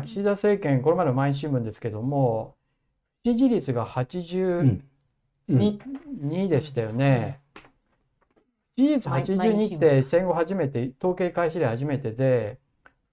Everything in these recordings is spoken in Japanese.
岸田政権、これまでの毎日新聞ですけども、支持率が82、でしたよね。支持率82って戦後初めて、統計開始で初めてで、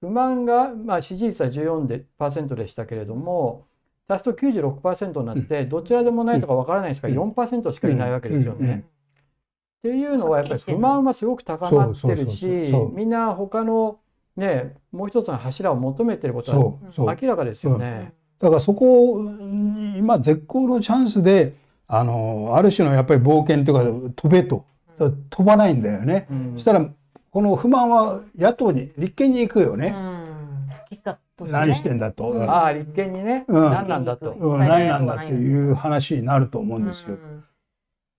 不満が、まあ、支持率は14%でしたけれども、足すと96%になって、どちらでもないとかわからない人が4%しかいないわけですよね。っていうのは、やっぱり不満はすごく高まってるし、みんな他のねもう一つの柱を求めてることは明らかですよね。だからそこに今絶好のチャンスであのある種のやっぱり冒険というか飛べと飛ばないんだよね。うん、したらこの不満は野党に立憲に行くよね。うん、何してんだと。うん、ああ立憲にね、何なんだと、何なんだっていう話になると思うんですよ。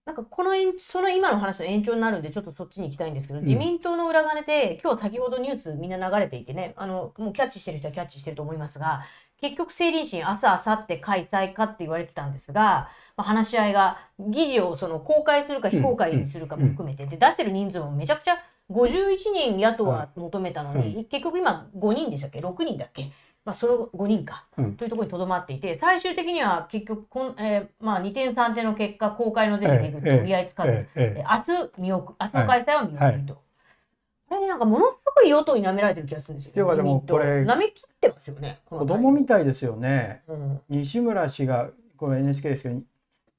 なんかこのその今の話の延長になるんで、ちょっとそっちに行きたいんですけど、うん、自民党の裏金で、今日先ほどニュースみんな流れていてね、あのもうキャッチしてる人はキャッチしてると思いますが、結局、成林審、朝、あさって開催かって言われてたんですが、まあ、話し合いが、議事をその公開するか非公開にするかも含めて、で出してる人数もめちゃくちゃ51人野党は求めたのに、結局今5人でしたっけ ?6 人だっけまあ、その5人か、うん、というところにとどまっていて、最終的には結局こん、えーまあ、2点、3点の結果、公開の是非巡り合いつかず、ええええ、明日見送明日の開催は見送りと。はいこれなんかものすごい与党に舐められてる気がするんですよ。でもこれ舐め切ってますよね。子供みたいですよね。うん、西村氏がこの NHK ですけど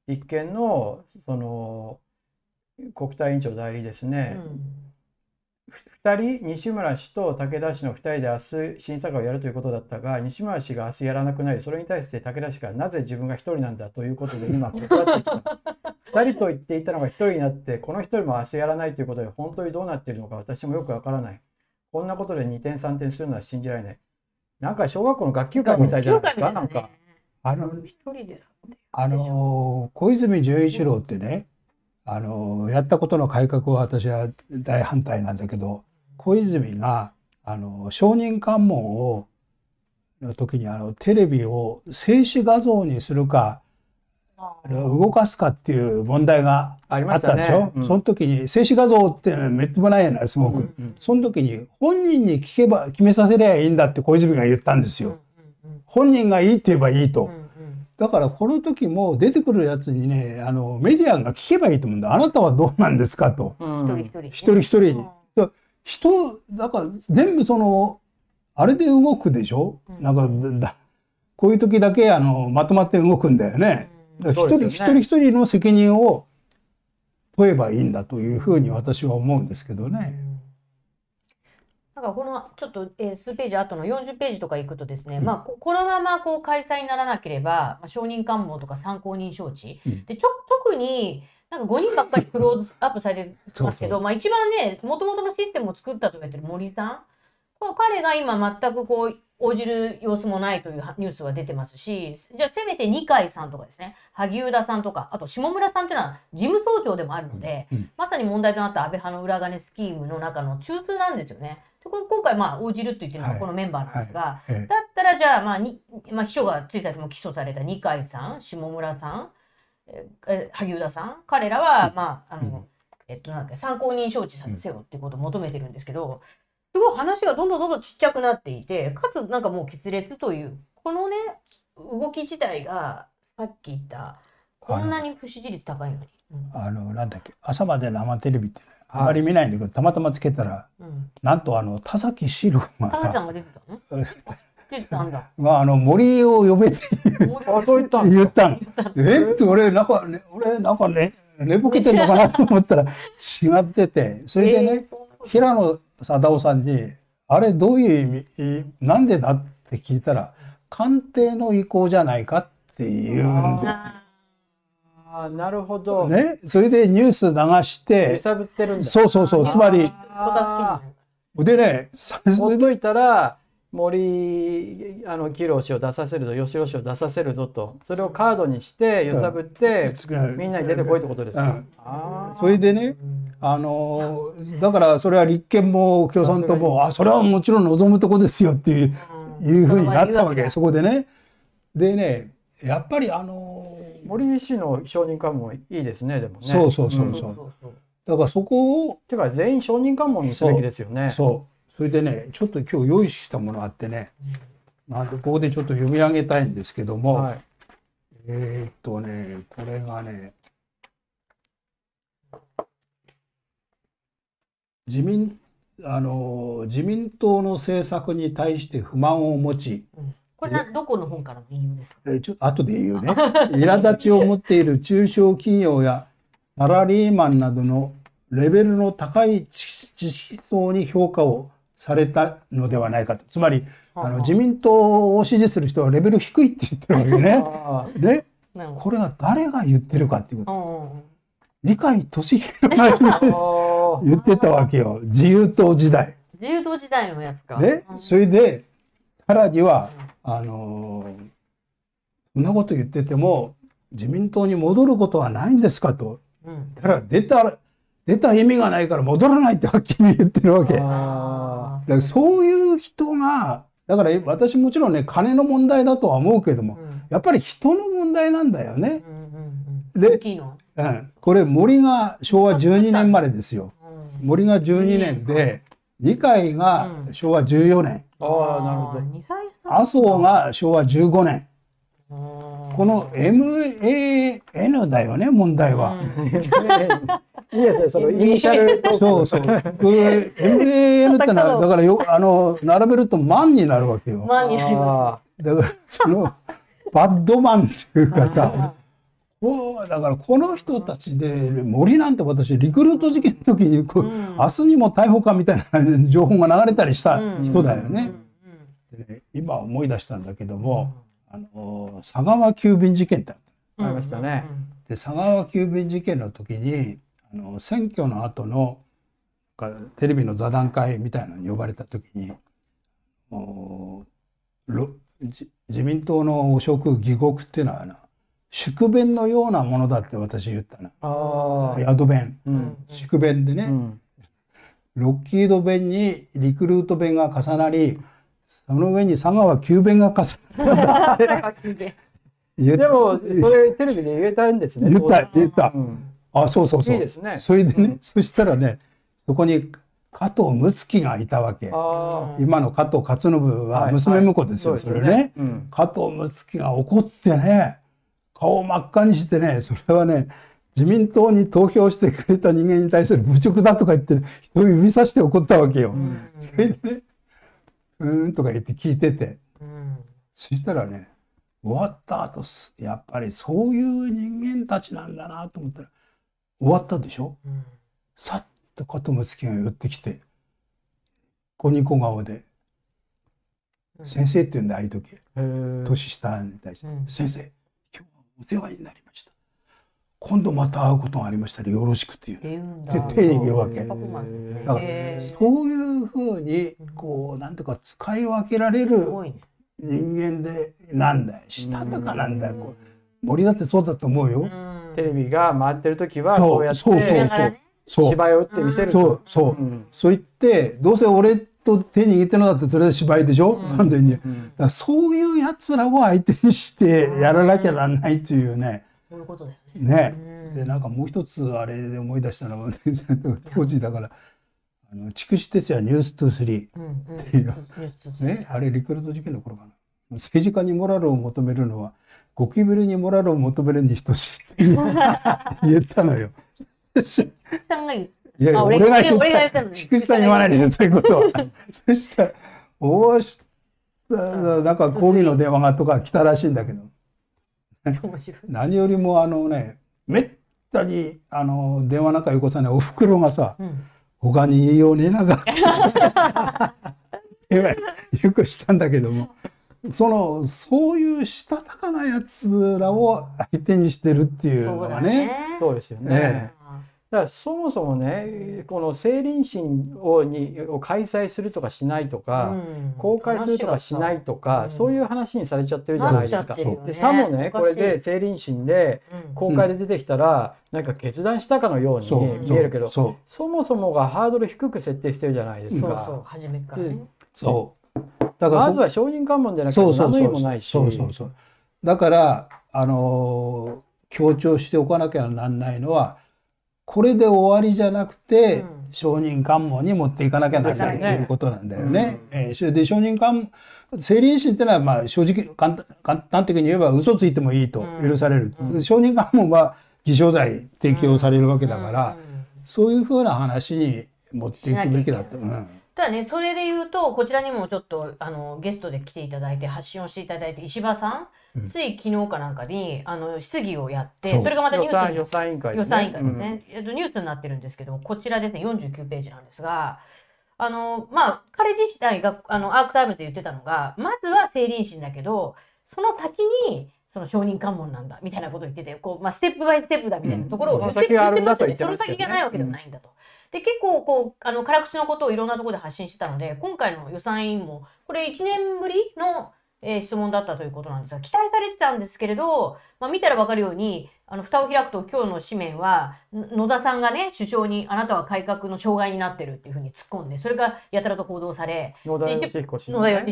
立憲のその国対委員長代理ですね、うん2人、西村氏と武田氏の2人で明日審査会をやるということだったが、西村氏が明日やらなくなり、それに対して武田氏がなぜ自分が1人なんだということで、今、断ってきた。2人と言っていたのが1人になって、この1人も明日やらないということで、本当にどうなっているのか私もよくわからない。こんなことで2点、3点するのは信じられない。なんか小学校の学級会みたいじゃないですか、なんか。あの、あのー、小泉純一郎ってね、あのやったことの改革は私は大反対なんだけど小泉があの証人喚問をの時にあのテレビを静止画像にするか動かすかっていう問題があったでしょ、ねうん、その時に静止画像ってめっともないやなすごく、うんうん、その時に本人に聞けば決めさせりゃいいんだって小泉が言ったんですよ、本人がいいって言えばいいと、だからこの時も出てくるやつにね、あの、メディアが聞けばいいと思うんだ。あなたはどうなんですかと。うん、一人一人、に。うん、人、だから全部その、あれで動くでしょ、うん、なんかだこういう時だけあのまとまって動くんだよね。一人、ね、一人一人の責任を問えばいいんだというふうに私は思うんですけどね。だからこのちょっと、え数ページ後の40ページとかいくとですね、うん、まあ、このままこう開催にならなければ、まあ、承認喚問とか参考人招致、うん、でちょ特になんか5人ばっかりクローズアップされてますけどまあ、一番ねもともとのシステムを作ったと言われてる森さんこの彼が今全くこう応じる様子もないというニュースは出てますし、じゃあせめて二階さんとかですね、萩生田さんとか、あと下村さんというのは事務総長でもあるので、うんうん、まさに問題となった安倍派の裏金スキームの中の中枢なんですよね。今回、まあ、応じると言ってものこのメンバーなんですが、はいはい、だったら、じゃあ、まあに、まあ、秘書がつい先も起訴された二階さん、下村さん、え萩生田さん、彼らは、まあ、あの、えっと、なん参考人招致させよっていうことを求めてるんですけど、すごい話がどんどんどんどんちっちゃくなっていて、かつ、なんかもう決裂という、このね、動き自体が、さっき言った、こんなに不支持率高いのに。あの、なんだっけ、朝まで生テレビって、あまり見ないんだけど、たまたまつけたら、なんとあの、田崎史郎がさ、が、あの、森を呼べって 言ったの。えって俺、なんか、ね、俺、なんかね、寝ぼけてるのかなと思ったら、違ってて、それでね、平野貞夫さんに、あれどういう意味、なんでだって聞いたら、官邸の意向じゃないかって言うんです。あなるほど。ね、それでニュース流して。揺さぶってるんだ。そうそうそう、つまり。でね、さいたら、森あの木郎氏を出させるぞ吉郎氏を出させるぞとそれをカードにして揺さぶって、うん、みんなに出てこいってことですか。うん、それでねあのだからそれは立憲も共産党もあそれはもちろん望むとこですよっていううん、いうふうになったわけそこでね。でねやっぱりあの森医師の承認喚問いいですねでもねそうそうそうそう、うん、だからそこをてか全員承認喚問にすべきですよねそうそれでねちょっと今日用意したものあってねまあ、ここでちょっと読み上げたいんですけども、はい、えー、っとねこれがね自民あの自民党の政策に対して不満を持ち、うんこれどこの本からの引用ですかちょ後で言うね。苛立ちを持っている中小企業やサラリーマンなどのレベルの高い知識層に評価をされたのではないかと。つまり、あの自民党を支持する人はレベル低いって言ってるわけね。ね、これは誰が言ってるかっていうこと。二階俊弘が 言ってたわけよ。自由党時代。自由党時代のやつか。ね、それで、さらには、あのそんなこと言ってても自民党に戻ることはないんですかと。だから出た出た意味がないから戻らないってはっきり言ってるわけ。だからそういう人がだから私もちろんね金の問題だとは思うけども、うん、やっぱり人の問題なんだよね。で、うん、これ森が昭和12年までですよ。森が12年で、二階が昭和14年。ああ、なるほど。歳麻生が昭和15年。この MAN だよね、問題は。いいですね、そのイニシャル。そうそう。MAN ってのは、だからよ、あの、並べると万になるわけよ。万になります。だから、その、バッドマンっていうかさ、おだからこの人たちで森なんて私リクルート事件の時にこう、うん、明日にも逮捕かみたいな情報が流れたりした人だよね。うんうんね今思い出したんだけども、あの佐川急便事件ってあったありましたね。で佐川急便事件の時にあの選挙の後のテレビの座談会みたいなのに呼ばれた時に自民党の汚職疑獄っていうのはな宿便のようなものだって私言ったな宿便、うん、宿便でね、うん、ロッキード弁にリクルート弁が重なりその上に佐川急便が重なったでもそれテレビで言えたんですね言った言った、あそうそうそういいですねそれでね、そしたらねそこに加藤睦月がいたわけ今の加藤勝信は娘婿ですよ、それね、加藤睦月が怒ってね顔真っ赤にしてねそれはね自民党に投票してくれた人間に対する侮辱だとか言って人を指さして怒ったわけよ。それでねうーんとか言って聞いてて、うん、そしたらね終わった後やっぱりそういう人間たちなんだなと思ったら終わったでしょ、うん、さっとコトムツキが寄ってきて子ニコ顔で「先生」って言うんだああいう時、年下に対して「先生今日はお世話になりました」今度また会うことがありましたらよろしくっていう。で手にわけ。だからそういうふうにこうなんとか使い分けられる人間でなんだよしたたかなんだよ。こう森だってそうだと思うよ。テレビが回ってる時はこうやってそうそうそうそう芝居を打って見せるそうそう、うそう言ってどうせ俺と手握ってるのだってそれで芝居でしょ、う完全に、そういうやつらを相手にしてやらなきゃなんないっていうね、そういうことだよね、でなんかもう一つあれで思い出したのは 当時だから「あの筑紫哲也ニュース23」っていう、うんうん、ね、あれリクルート事件の頃かな政治家にモラルを求めるのはゴキブリにモラルを求めるに等しいって 言ったのよ。いやいや俺が言った筑紫さん言わないでしょそういうことは。そしたら大下なんか抗議の電話がとか来たらしいんだけど。何よりもあのねめったにあの電話なんかよこさないおふくろがさ、うん、他に言いようね えながよくしたんだけどもそのそういうしたたかなやつらを相手にしてるっていうのがねそうですよね。ねだからそもそもねこの成林審をにを開催するとかしないとか、うん、公開するとかしないとか、うん、そういう話にされちゃってるじゃないですか。ね、でさもねこれで成林審で公開で出てきたら、うん、なんか決断したかのように見えるけどそもそもがハードル低く設定してるじゃないですか。そうだからまずは証人喚問じゃなくて何の意味もないし。そうそうそうだからあのー、強調しておかなきゃなんないのはこれで終わりじゃなくて、証人喚問に持っていかなきゃならないということなんだよね。えー、で証人喚成林心ってのは、まあ、正直簡単的に言えば嘘ついてもいいと許される、うん、証人喚問は偽証罪適用されるわけだから、そういうふうな話に持っていくべきだと。ただね、それで言うと、こちらにもちょっと、あの、ゲストで来ていただいて、発信をしていただいて、石破さん、つい昨日かなんかにあの質疑をやってそれがまたニュース予算委員会、ですね、っとニュースになってるんですけどもこちらですね49ページなんですがあのまあ彼自体があのアークタイムズで言ってたのがまずは成林審だけどその先にその承認喚問なんだみたいなことを言っててこう、まあ、ステップバイステップだみたいなところを言って,、うん、言ってますよねその先がないわけでもないんだと。で結構こうあの辛口のことをいろんなところで発信してたので今回の予算委員もこれ1年ぶりのえー、質問だったということなんですが、期待されてたんですけれど、まあ、見たらわかるように、あの、蓋を開くと今日の紙面は、野田さんがね、首相にあなたは改革の障害になってるっていうふうに突っ込んで、それがやたらと報道され、野田義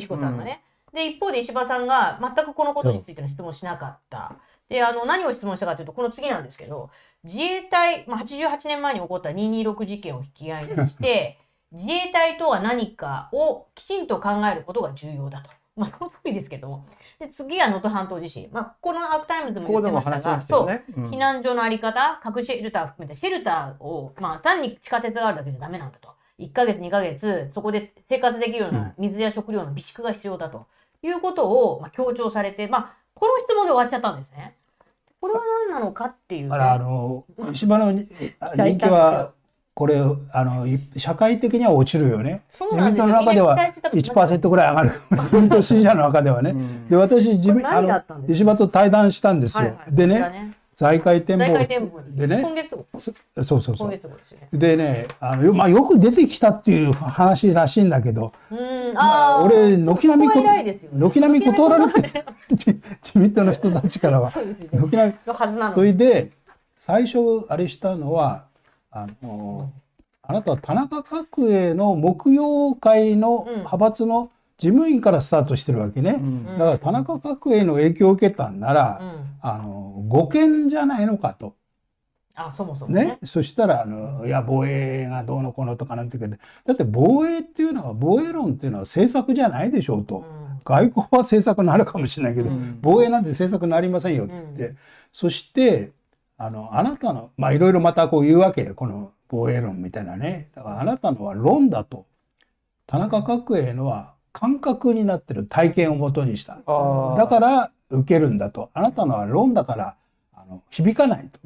彦さん、がね、うん、で、一方で石破さんが全くこのことについての質問しなかった。で、あの、何を質問したかというと、この次なんですけど、自衛隊、まあ、88年前に起こった226事件を引き合いにして、自衛隊とは何かをきちんと考えることが重要だと。まあ、この通りですけども。で、次は能登半島地震。まあ、このアークタイムズも言ってましたが、ここねうん、そう、避難所のあり方、核シェルター含めて、シェルターを、まあ、単に地下鉄があるだけじゃダメなんだと。1ヶ月、2ヶ月、そこで生活できるような水や食料の備蓄が必要だと。いうことを、まあ、強調されて、まあ、この質問で終わっちゃったんですね。これは何なのかっていう、ね、あら、あの、島の人気はこれあの社会的には落ちるよね自民党の中では1%ぐらい上がる自民党支持者の中ではね、うん、で私自民あの石破と対談したんですよ、はいはい、でね、財界展望でね今月そうそうそうでね、あのよ,、まあ、よく出てきたっていう話らしいんだけど、まあ、俺軒並み軒並み断られて 自民党の人たちからは軒並みそれで最初あれしたのはあの、あなたは田中角栄の木曜会の派閥の事務員からスタートしてるわけね、うん、だから田中角栄の影響を受けたんなら、うん、あの護憲じゃないのかと。あそもそもね、ね、そしたらあのいや防衛がどうのこうのとかなんて言うけどだって防衛っていうのは防衛論っていうのは政策じゃないでしょうと、うん、外交は政策になるかもしれないけど、防衛なんて政策になりませんよって言って、そしてあの、あなたの、まあ、いろいろまたこう言うわけこの防衛論みたいなね。だからあなたのは論だと。田中角栄のは感覚になってる体験をもとにした。だから受けるんだと。あなたのは論だから、あの、響かないと。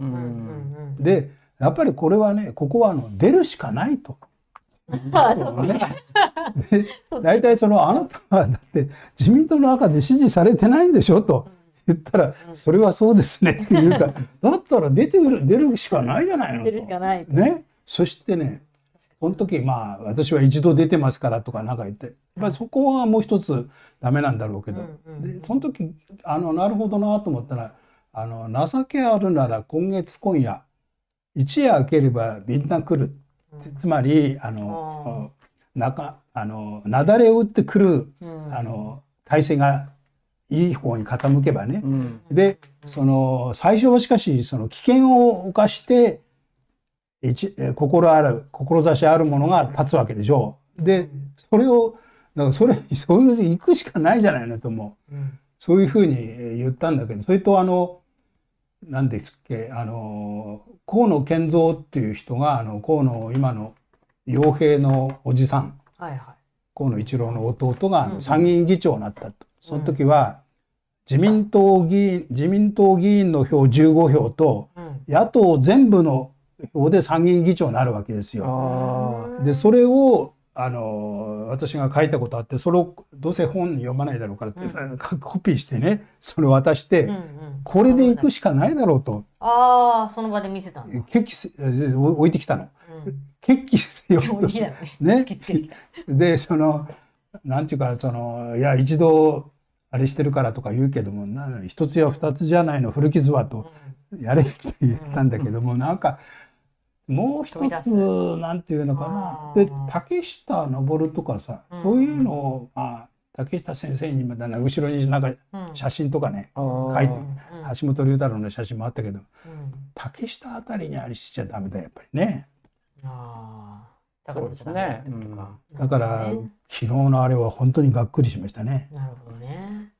で、やっぱりこれはね、ここはあの、出るしかないと。大体そのあなたはだって自民党の中で支持されてないんでしょと。言ったら、それはそうですねっていうか、だったら出てる、出るしかないじゃないの出るしかない。ね。そしてね、その時、まあ、私は一度出てますからとかなんか言って、やっぱりそこはもう一つダメなんだろうけど、で、その時、あの、なるほどなと思ったら、あの、情けあるなら今月今夜、一夜明ければみんな来る。つまり、あの、中、あの、雪崩を打ってくる、あの、体制がいい方に傾けばね、うん、でその最初はしかしその危険を冒して一心ある志あるものが立つわけでしょう。でそれをだからそれそういうふ行くしかないじゃないのと思う、うん、そういうふうに言ったんだけどそれとあの何ですっけあの河野健三っていう人があの河野今の傭兵のおじさん、はいはい、河野一郎の弟が参議院議長になったと、うん、その時は、自民党議員、自民党議員の票15票と、野党全部の票で参議院議長になるわけですよ。で、それを、あの、私が書いたことあって、それをどうせ本に読まないだろうからって、うん、コピーしてね、それ渡して、うんうん、これで行くしかないだろうと。ああ、その場で見せたの決起、置いてきたの。決起ですよ。ね。ねで、その、なんていうか、その、いや、一度、あれしてるからとか言うけどもな一つや二つじゃないの古傷はとやれって言ったんだけども、なんかもう一つなんていうのかなで竹下登とかさ、そういうのを、まあ、竹下先生にまだ後ろになんか写真とかね、書いて橋本龍太郎の写真もあったけど、竹下あたりにありしちゃダメだやっぱりね。あそうですね、だから、昨日のあれは本当にがっくりしましたね。なるほどね。